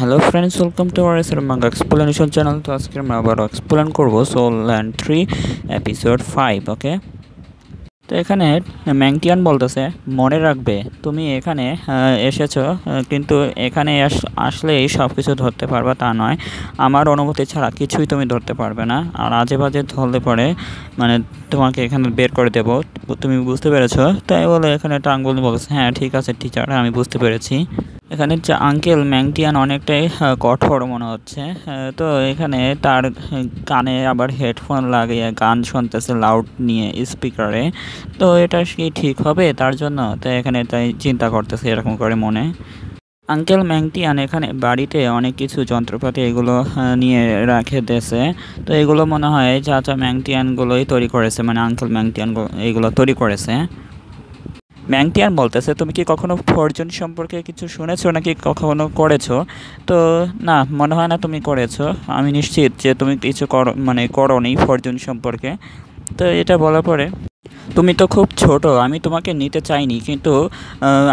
hello friends welcome to R S এর manga explanation channel তো আজকে আমরা আবার এক্সপ্লেন করবো Soul Land three episode five okay তো এখানে ম্যাংটিয়ান বলতেছে মনে রাখবে তুমি এখানে এসেছো কিন্তু এখানে আসলেই সব কিছু ধরতে পারবা তা নয় আমার অনুমতি ছাড়া কিছুই তুমি ধরতে পারবে না আর আজে বাজে ধরলে পরে মানে তোমাকে এখানে বের করে দেবো তুমি বুঝতে পেরেছো তাই বলে এখানে একটা আঙ্গুল বলছে হ্যাঁ ঠিক আছে টিচার আমি বুঝতে পেরেছি এখানে আঙ্কেল ম্যাংটিয়ান অনেকটাই কঠোর মনে হচ্ছে তো এখানে তার কানে আবার হেডফোন লাগিয়ে গান শুনতেছে লাউড নিয়ে স্পিকারে তো এটা কি ঠিক হবে তার জন্য তো এখানে তাই চিন্তা করতেছে এরকম করে মনে আঙ্কেল ম্যাংটিয়ান এখানে বাড়িতে অনেক কিছু যন্ত্রপাতি এগুলো নিয়ে রাখে দেশে তো এগুলো মনে হয় চাচা ম্যাংটিয়ানগুলোই তৈরি করেছে মানে আঙ্কেল ম্যাংটিয়ান এগুলো তৈরি করেছে ম্যাংটিয়ান বলতেছে তুমি কি কখনো ফরচুন সম্পর্কে কিছু শুনেছো নাকি কখনো করেছো তো না মনে হয় না তুমি করেছো আমি নিশ্চিত যে তুমি কিছু কর মানে করো নি ফরচুন সম্পর্কে তো এটা বলার পরে তুমি তো খুব ছোট আমি তোমাকে নিতে চাইনি কিন্তু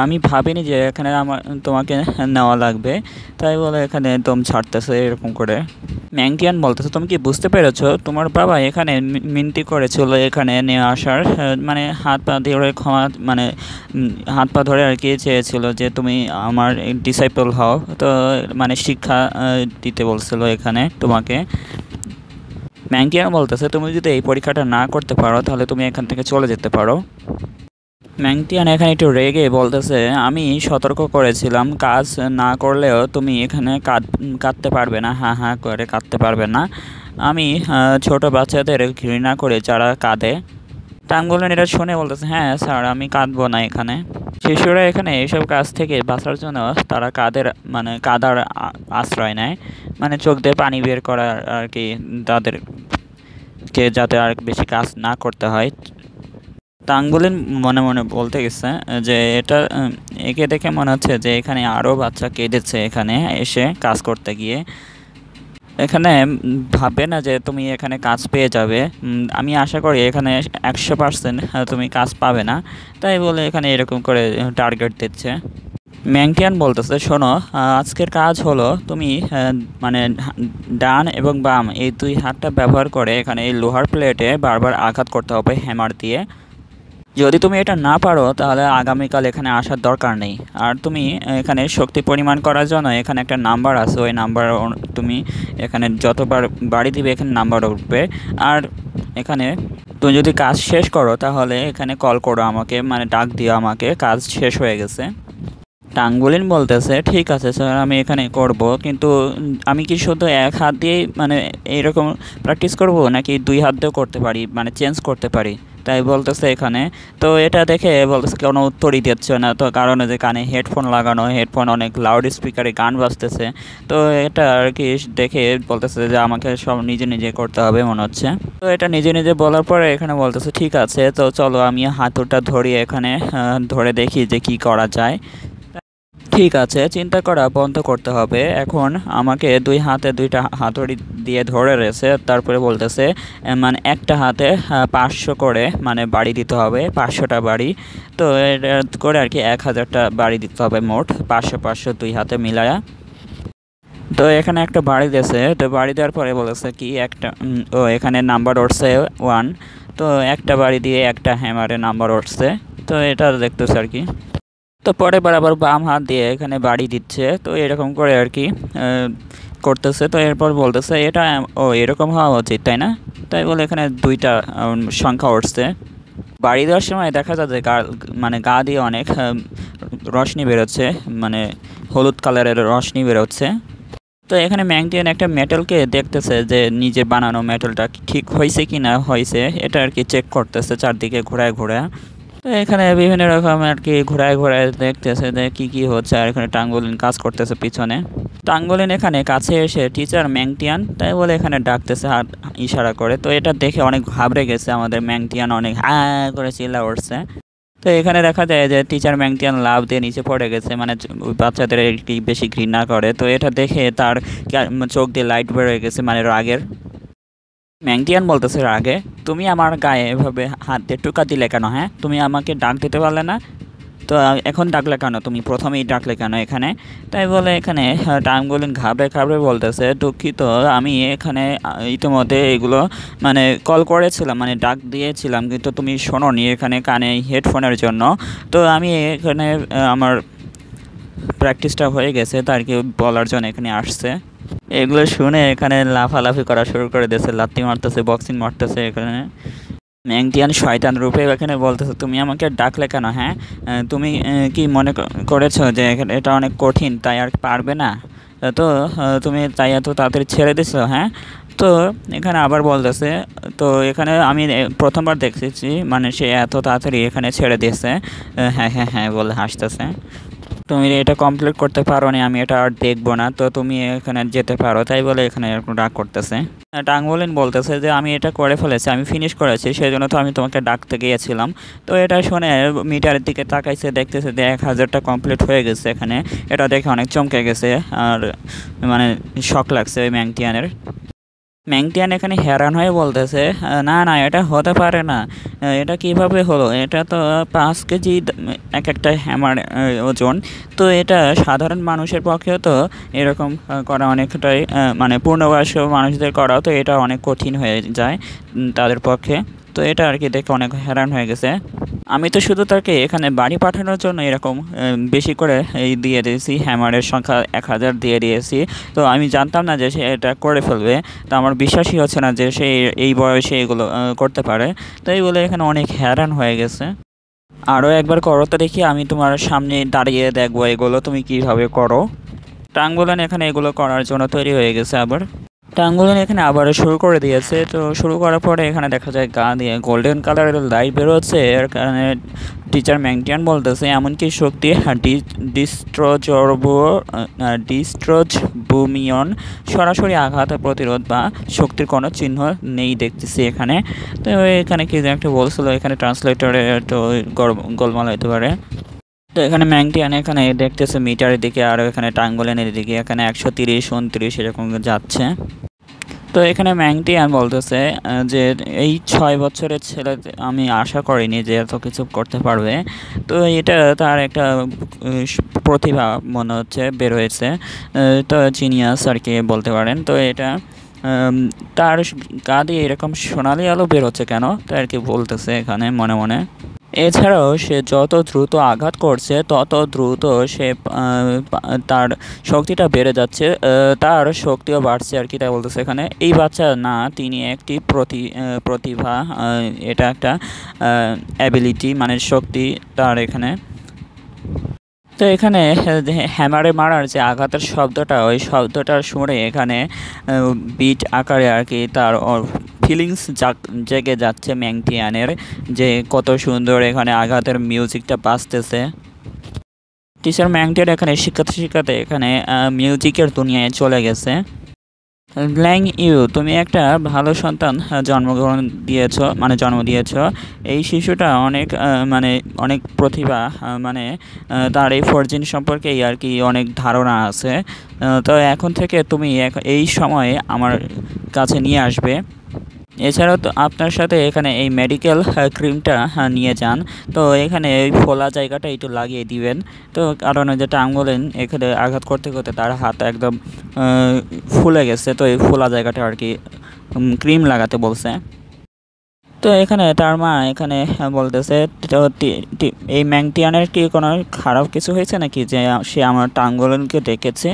আমি ভাবিনি যে এখানে আমার তোমাকে নেওয়া লাগবে তাই বলে এখানে একদম ছাড়তেছে এরকম করে ম্যাংটিয়ান বলতেছে তুমি কি বুঝতে পেরেছো তোমার বাবা এখানে মিনতি করেছিল এখানে নিয়ে আসার মানে হাত পা ধরে ক্ষমা মানে হাত পা ধরে আর কি চেয়েছিল যে তুমি আমার ডিসাইপল হও তো মানে শিক্ষা দিতে বলছিল এখানে তোমাকে ম্যাঙ্কিয়ান বলতেছে তুমি যদি এই পরীক্ষাটা না করতে পারো তাহলে তুমি এখান থেকে চলে যেতে পারো ম্যাংটিয়ান এখানে একটু রেগে বলতেছে আমি সতর্ক করেছিলাম কাজ না করলেও তুমি এখানে কাঁদ কাঁদতে পারবে না হা হা করে কাঁদতে পারবে না আমি ছোট বাচ্চাদের ঘৃণা করে যারা কাঁদে টাঙ্গুলেন এটা শুনে বলতেছে হ্যাঁ স্যার আমি কাঁদবো না এখানে শিশুরা এখানে এইসব কাজ থেকে বাঁচার জন্য তারা কাদের মানে কাদার আশ্রয় নেয় মানে চোখ দিয়ে পানি বের করার আর কি তাদেরকে যাতে আর বেশি কাজ না করতে হয় তাঙ্গুলিন মনে মনে বলতে গেছে যে এটা একে দেখে মনে হচ্ছে যে এখানে আরও বাচ্চা কেঁদেছে এখানে এসে কাজ করতে গিয়ে এখানে ভাববে না যে তুমি এখানে কাজ পেয়ে যাবে আমি আশা করি এখানে একশো পার্সেন্ট তুমি কাজ পাবে না তাই বলে এখানে এরকম করে টার্গেট দিচ্ছে ম্যাংকিয়ান বলতেছে শোনো আজকের কাজ হলো তুমি মানে ডান এবং বাম এই দুই হাতটা ব্যবহার করে এখানে এই লোহার প্লেটে বারবার আঘাত করতে হবে হ্যামার দিয়ে যদি তুমি এটা না পারো তাহলে আগামীকাল এখানে আসার দরকার নেই আর তুমি এখানে শক্তি পরিমাণ করার জন্য এখানে একটা নাম্বার আছে ওই নাম্বার তুমি এখানে যতবার বাড়ি দিবে এখানে নাম্বার উঠবে আর এখানে তুমি যদি কাজ শেষ করো তাহলে এখানে কল করো আমাকে মানে ডাক দিও আমাকে কাজ শেষ হয়ে গেছে টাঙ্গুলিন বলতেছে ঠিক আছে স্যার আমি এখানে করব কিন্তু আমি কি শুধু এক হাত দিয়েই মানে এইরকম প্র্যাকটিস করব নাকি দুই হাত দিয়েও করতে পারি মানে চেঞ্জ করতে পারি তাই বলতেছে এখানে তো এটা দেখে বলতেছে কোনো উত্তরই দিচ্ছে না তো কারণে যে কানে হেডফোন লাগানো হেডফোন অনেক লাউড স্পিকারে গান বাজতেছে তো এটা আর কি দেখে বলতেছে যে আমাকে সব নিজে নিজে করতে হবে মনে হচ্ছে তো এটা নিজে নিজে বলার পরে এখানে বলতেছে ঠিক আছে তো চলো আমি হাতুটা ধরি এখানে ধরে দেখি যে কি করা যায় ঠিক আছে চিন্তা করা বন্ধ করতে হবে এখন আমাকে দুই হাতে দুইটা হাতড়ি দিয়ে ধরে রয়েছে তারপরে বলতেছে মানে একটা হাতে পাঁচশো করে মানে বাড়ি দিতে হবে পাঁচশোটা বাড়ি তো করে আর কি এক হাজারটা বাড়ি দিতে হবে মোট পাঁচশো পাঁচশো দুই হাতে মিলায়া তো এখানে একটা বাড়ি দিয়েছে তো বাড়ি দেওয়ার পরে বলেছে কি একটা ও এখানে নাম্বার উঠছে ওয়ান তো একটা বাড়ি দিয়ে একটা হ্যামারে নাম্বার উঠছে তো এটা দেখতেছে আর কি তো পরে আবার বাম হাত দিয়ে এখানে বাড়ি দিচ্ছে তো এরকম করে আর কি করতেছে তো এরপর বলতেছে এটা ও এরকম হওয়া উচিত তাই না তাই বলে এখানে দুইটা সংখ্যা উঠছে বাড়ি দেওয়ার সময় দেখা যাচ্ছে গা মানে গা দিয়ে অনেক রশনি বেরোচ্ছে মানে হলুদ কালারের রশনি বেরোচ্ছে তো এখানে ম্যাংটিয়ান একটা মেটালকে দেখতেছে যে নিজে বানানো মেটালটা ঠিক হয়েছে কি না হয়েছে এটা আর কি চেক করতেছে চারদিকে ঘোরায় ঘোরায় তো এখানে বিভিন্ন রকম আর কি ঘোরায় ঘোরায় দেখতেছে যে কী কী হচ্ছে আর এখানে টাঙ্গলিন কাজ করতেছে পিছনে টাঙ্গলিন এখানে কাছে এসে টিচার ম্যাংটিয়ান তাই বলে এখানে ডাকতেছে হাত ইশারা করে তো এটা দেখে অনেক ঘাবড়ে গেছে আমাদের ম্যাংটিয়ান অনেক হ্যাঁ করে চিল্লা উঠছে তো এখানে দেখা যায় যে টিচার ম্যাংটিয়ান লাভ দিয়ে নিচে পড়ে গেছে মানে বাচ্চাদের একটি বেশি ঘৃণা করে তো এটা দেখে তার চোখ দিয়ে লাইট বেরোয় গেছে মানে রাগের ম্যাংটিয়ান বলতেছে আগে তুমি আমার গায়ে এভাবে হাত দিয়ে টুকা দিলে কেন হ্যাঁ তুমি আমাকে ডাক দিতে পারলে না তো এখন ডাকলে কেন তুমি প্রথমেই ডাকলে কেন এখানে তাই বলে এখানে টাইমগুলিন ঘাবড়ে ঘাবড়ে বলতেছে দুঃখিত আমি এখানে ইতিমধ্যে এগুলো মানে কল করেছিলাম মানে ডাক দিয়েছিলাম কিন্তু তুমি শোনো নি এখানে কানে হেডফোনের জন্য তো আমি এখানে আমার প্র্যাকটিসটা হয়ে গেছে তার কি বলার জন্য এখানে আসছে এগুলো শুনে এখানে লাফালাফি করা শুরু করে দিয়েছে লাত্তি মারতেছে বক্সিং মারতেছে এখানে ম্যাংটিয়ান শয়তান রূপে এখানে বলতেছে তুমি আমাকে ডাকলে কেন হ্যাঁ তুমি কি মনে করেছো যে এটা অনেক কঠিন তাই আর পারবে না তো তুমি তাই এত তাড়াতাড়ি ছেড়ে দিছ হ্যাঁ তো এখানে আবার বলতেছে তো এখানে আমি প্রথমবার দেখতেছি মানে সে এত তাড়াতাড়ি এখানে ছেড়ে দিয়েছে হ্যাঁ হ্যাঁ হ্যাঁ বলে হাসতেছে তুমি এটা কমপ্লিট করতে পারো না আমি এটা আর দেখবো না তো তুমি এখানে যেতে পারো তাই বলে এখানে ডাক করতেছে টাঙ্গুলিন বলতেছে যে আমি এটা করে ফেলেছি আমি ফিনিশ করেছি সেই জন্য তো আমি তোমাকে ডাকতে গিয়েছিলাম তো এটা শুনে মিটারের দিকে তাকাইছে দেখতেছে যে এক হাজারটা কমপ্লিট হয়ে গেছে এখানে এটা দেখে অনেক চমকে গেছে আর মানে শখ লাগছে ওই ম্যাংটিয়ানের ম্যাংটিয়ান এখানে হেরান হয়ে বলতেছে না না এটা হতে পারে না এটা কিভাবে হলো এটা তো পাঁচ কেজি এক একটা হ্যামার ওজন তো এটা সাধারণ মানুষের পক্ষেও তো এরকম করা অনেকটাই মানে পূর্ণবয়স্ক মানুষদের করাও তো এটা অনেক কঠিন হয়ে যায় তাদের পক্ষে তো এটা আর কি দেখে অনেক হ্যারান হয়ে গেছে আমি তো শুধু তাকে এখানে বাড়ি পাঠানোর জন্য এরকম বেশি করে এই দিয়ে দিয়েছি হ্যামারের সংখ্যা এক হাজার দিয়ে দিয়েছি তো আমি জানতাম না যে সে এটা করে ফেলবে তো আমার বিশ্বাসই হচ্ছে না যে সে এই বয়সে এগুলো করতে পারে তো এই বলে এখানে অনেক হ্যারান হয়ে গেছে আরও একবার করো তো দেখি আমি তোমার সামনে দাঁড়িয়ে দেখবো এগুলো তুমি কীভাবে করো টাঙ্গুলান এখানে এগুলো করার জন্য তৈরি হয়ে গেছে আবার তো এখানে আবার শুরু করে দিয়েছে তো শুরু করার পরে এখানে দেখা যায় গা দিয়ে গোল্ডেন কালারের লাইট বেরোচ্ছে এর কারণে টিচার ম্যাংটিয়ান বলতেছে এমনকি শক্তি ডিস্ট্রোজর্ব ডিস্ট্রোজ বুমিয়ন সরাসরি আঘাত প্রতিরোধ বা শক্তির কোনো চিহ্ন নেই দেখতেছি এখানে তো এখানে কি যে একটা বলছিল এখানে ট্রান্সলেটরে তো গোলমাল হইতে পারে তো এখানে ম্যাংটিয়ান এখানে দেখতেছে মিটারের দিকে আর এখানে টাঙ্গলেনের দিকে এখানে একশো তিরিশ উনত্রিশ এরকম যাচ্ছে তো এখানে ম্যাংটিয়ান বলতেছে যে এই ছয় বছরের ছেলে আমি আশা করিনি যে এত কিছু করতে পারবে তো এটা তার একটা প্রতিভা মনে হচ্ছে বেরোয়েছে তো জিনিয়াস আর কি বলতে পারেন তো এটা তার গা দিয়ে এরকম সোনালি আলো বেরোচ্ছে কেন তো আর কি বলতেছে এখানে মনে মনে এছাড়াও সে যত দ্রুত আঘাত করছে তত দ্রুত সে তার শক্তিটা বেড়ে যাচ্ছে তার শক্তিও বাড়ছে আর কি তাই বলতেছে এখানে এই বাচ্চা না তিনি একটি প্রতি প্রতিভা এটা একটা অ্যাবিলিটি মানে শক্তি তার এখানে তো এখানে হ্যামারে মারার যে আঘাতের শব্দটা ওই শব্দটার শুনে এখানে বিট আকারে আর কি তার ফিলিংস জেগে যাচ্ছে ম্যাংটিয়ানের যে কত সুন্দর এখানে আঘাতের মিউজিকটা বাজতেছে টিচার ম্যাংটিয়ার এখানে শিক্ষাতে শিক্ষাতে এখানে মিউজিকের দুনিয়ায় চলে গেছে ব্ল্যাং ইউ তুমি একটা ভালো সন্তান জন্মগ্রহণ দিয়েছ মানে জন্ম দিয়েছ এই শিশুটা অনেক মানে অনেক প্রতিভা মানে তার এই ফরজিন সম্পর্কেই আর কি অনেক ধারণা আছে তো এখন থেকে তুমি এই সময়ে আমার কাছে নিয়ে আসবে এছাড়াও তো আপনার সাথে এখানে এই মেডিকেল ক্রিমটা নিয়ে যান তো এখানে এই ফোলা জায়গাটা একটু লাগিয়ে দিবেন তো কারণ ওই যেটা আঙুলেন এখানে আঘাত করতে করতে তার হাত একদম ফুলে গেছে তো এই ফোলা জায়গাটা আর কি ক্রিম লাগাতে বলছে তো এখানে তার মা এখানে বলতেছে এই ম্যাংটিয়ানের কি কোনো খারাপ কিছু হয়েছে নাকি যে সে আমার টাঙ্গলেনকে ডেকেছে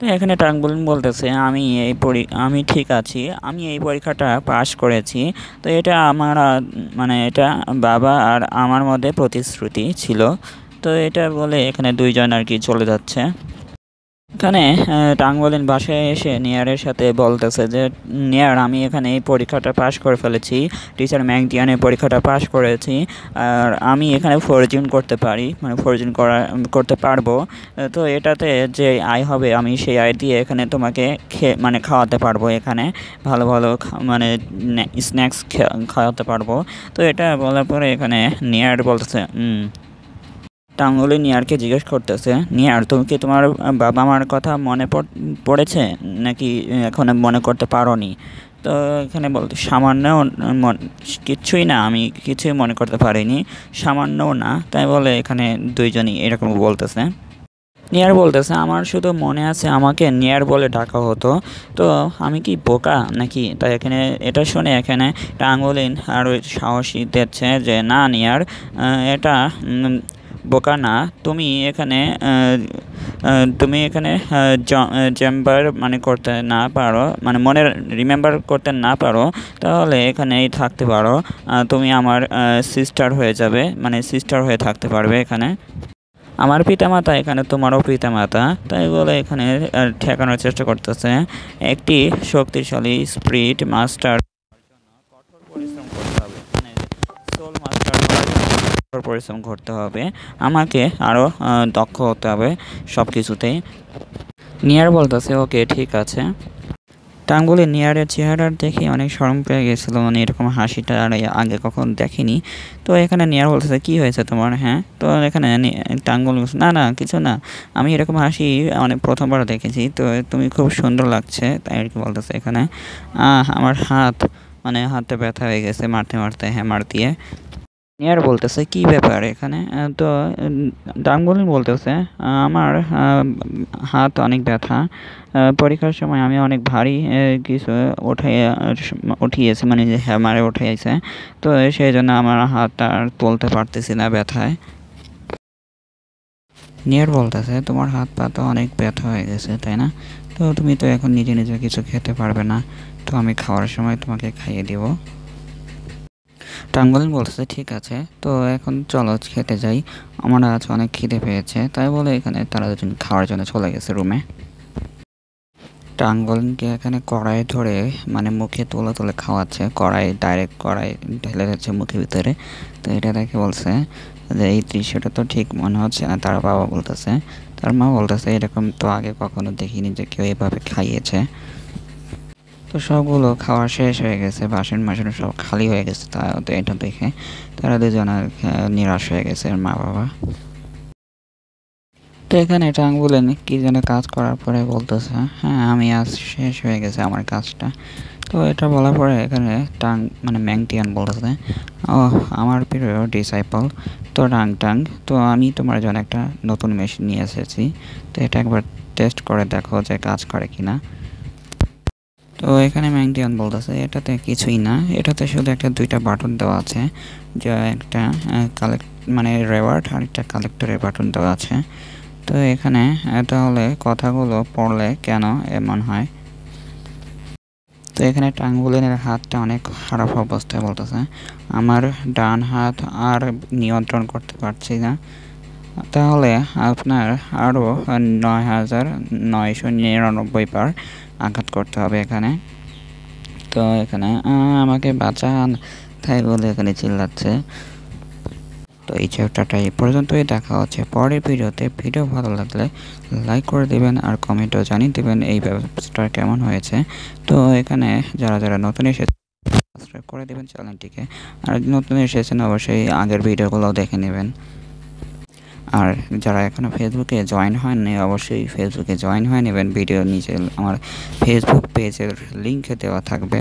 তো এখানে টাঙ্গুল বলতেছে আমি এই পরি আমি ঠিক আছি আমি এই পরীক্ষাটা পাশ করেছি তো এটা আমার মানে এটা বাবা আর আমার মধ্যে প্রতিশ্রুতি ছিল তো এটা বলে এখানে দুইজন আর কি চলে যাচ্ছে এখানে টাঙ্গলিন বাসায় এসে নিয়ারের সাথে বলতেছে যে নিয়ার আমি এখানে এই পরীক্ষাটা পাশ করে ফেলেছি টিচার ম্যাকডিয়ানে পরীক্ষাটা পাশ করেছি আর আমি এখানে ফরজিন করতে পারি মানে ফরজিন করা করতে পারবো তো এটাতে যে আয় হবে আমি সেই আয় দিয়ে এখানে তোমাকে খে মানে খাওয়াতে পারবো এখানে ভালো ভালো মানে স্ন্যাক্স খাওয়াতে পারবো তো এটা বলার পরে এখানে নিয়ার বলতেছে টাঙ্গুলি নিয়ারকে জিজ্ঞেস করতেছে নিয়ার তুমি কি তোমার বাবা মার কথা মনে পড়েছে নাকি এখন মনে করতে পারো নি তো এখানে বলতে সামান্য কিছুই না আমি কিছুই মনে করতে পারিনি সামান্যও না তাই বলে এখানে দুইজনই এরকম বলতেছে নিয়ার বলতেছে আমার শুধু মনে আছে আমাকে নিয়ার বলে ডাকা হতো তো আমি কি বোকা নাকি তাই এখানে এটা শুনে এখানে টাঙ্গুলিন আরও সাহসী দিচ্ছে যে না নিয়ার এটা বোকা না তুমি এখানে তুমি এখানে চেম্বার মানে করতে না পারো মানে মনে রিমেম্বার করতে না পারো তাহলে এখানেই থাকতে পারো তুমি আমার সিস্টার হয়ে যাবে মানে সিস্টার হয়ে থাকতে পারবে এখানে আমার পিতামাতা এখানে তোমারও পিতামাতা তাই বলে এখানে ঠেকানোর চেষ্টা করতেছে একটি শক্তিশালী স্প্রিট মাস্টার কঠোর পরিশ্রম করতে হবে মানে সোল মাস্টার কঠোর পরিশ্রম করতে হবে আমাকে আরও দক্ষ হতে হবে সব কিছুতেই নিয়ার বলতেছে ওকে ঠিক আছে টাঙ্গুলি নিয়ারের চেহারার দেখে অনেক সরম পেয়ে গেছিলো মানে এরকম হাসিটা আর আগে কখন দেখিনি তো এখানে নিয়ার বলতেছে কি হয়েছে তোমার হ্যাঁ তো এখানে টাঙ্গুল না না কিছু না আমি এরকম হাসি অনেক মানে প্রথমবার দেখেছি তো তুমি খুব সুন্দর লাগছে তাই আর কি বলতেছে এখানে আহ আমার হাত মানে হাতে ব্যথা হয়ে গেছে মারতে মারতে হ্যাঁ মার দিয়ে নিয়ার বলতেছে কি ব্যাপার এখানে তো ডাঙ্গুলি বলতেছে আমার হাত অনেক ব্যথা পরীক্ষার সময় আমি অনেক ভারী কিছু উঠাই উঠিয়েছি মানে যে হ্যামারে উঠাইছে তো সেই জন্য আমার হাত আর তুলতে পারতেছি না ব্যথায় নিয়ার বলতেছে তোমার হাত পা তো অনেক ব্যথা হয়ে গেছে তাই না তো তুমি তো এখন নিজে নিজে কিছু খেতে পারবে না তো আমি খাওয়ার সময় তোমাকে খাইয়ে দেবো টাঙ্গলিন বলছে ঠিক আছে তো এখন চলো খেতে যাই আমার আজ অনেক খিদে পেয়েছে তাই বলে এখানে তারা দুজন খাওয়ার জন্য চলে গেছে রুমে টাঙ্গলিনকে এখানে কড়াই ধরে মানে মুখে তুলে তুলে খাওয়াচ্ছে কড়াই ডাইরেক্ট কড়াই ঢেলে যাচ্ছে মুখের ভিতরে তো এটা দেখে বলছে যে এই দৃশ্যটা তো ঠিক মনে হচ্ছে না তার বাবা বলতেছে তার মা বলতেছে এরকম তো আগে কখনো দেখিনি যে কেউ এভাবে খাইয়েছে তো সবগুলো খাওয়া শেষ হয়ে গেছে বাসন মাসন সব খালি হয়ে গেছে তা তো এটা দেখে তারা দুজন আর নিরাশ হয়ে গেছে মা বাবা তো এখানে এটা আঙ্গুলে কি যেন কাজ করার পরে বলতেছে হ্যাঁ আমি আজ শেষ হয়ে গেছে আমার কাজটা তো এটা বলার পরে এখানে টাং মানে ম্যাংটিয়ান বলতেছে ও আমার প্রিয় ডিসাইপল তো টাং টাং তো আমি তোমার জন্য একটা নতুন মেশিন নিয়ে এসেছি তো এটা একবার টেস্ট করে দেখো যে কাজ করে কিনা তো এখানে ম্যাংডিয়ান বলতেছে এটাতে কিছুই না এটাতে শুধু একটা দুইটা বাটন দেওয়া আছে যা একটা কালেক্ট মানে রেওয়ার্ড আর একটা কালেক্টরের বাটন দেওয়া আছে তো এখানে তাহলে কথাগুলো পড়লে কেন এমন হয় তো এখানে টাঙ্গুলিনের হাতটা অনেক খারাপ অবস্থায় বলতেছে আমার ডান হাত আর নিয়ন্ত্রণ করতে পারছি না তাহলে আপনার আরও নয় হাজার নয়শো নিরানব্বই পার আঘাত করতে হবে এখানে তো এখানে আমাকে বাঁচান তাই বলে এখানে চিল্লাচ্ছে তো এই চ্যাপ্টারটা এই পর্যন্তই দেখা হচ্ছে পরের ভিডিওতে ভিডিও ভালো লাগলে লাইক করে দেবেন আর কমেন্টও জানিয়ে দেবেন এই ব্যবস্থা কেমন হয়েছে তো এখানে যারা যারা নতুন এসেছে সাবস্ক্রাইব করে দেবেন চ্যানেলটিকে আর নতুন এসেছেন অবশ্যই আগের ভিডিওগুলোও দেখে নেবেন আর যারা এখনও ফেসবুকে জয়েন হয়নি অবশ্যই ফেসবুকে জয়েন হয়ে নেবেন ভিডিও নিচে আমার ফেসবুক পেজের লিঙ্কে দেওয়া থাকবে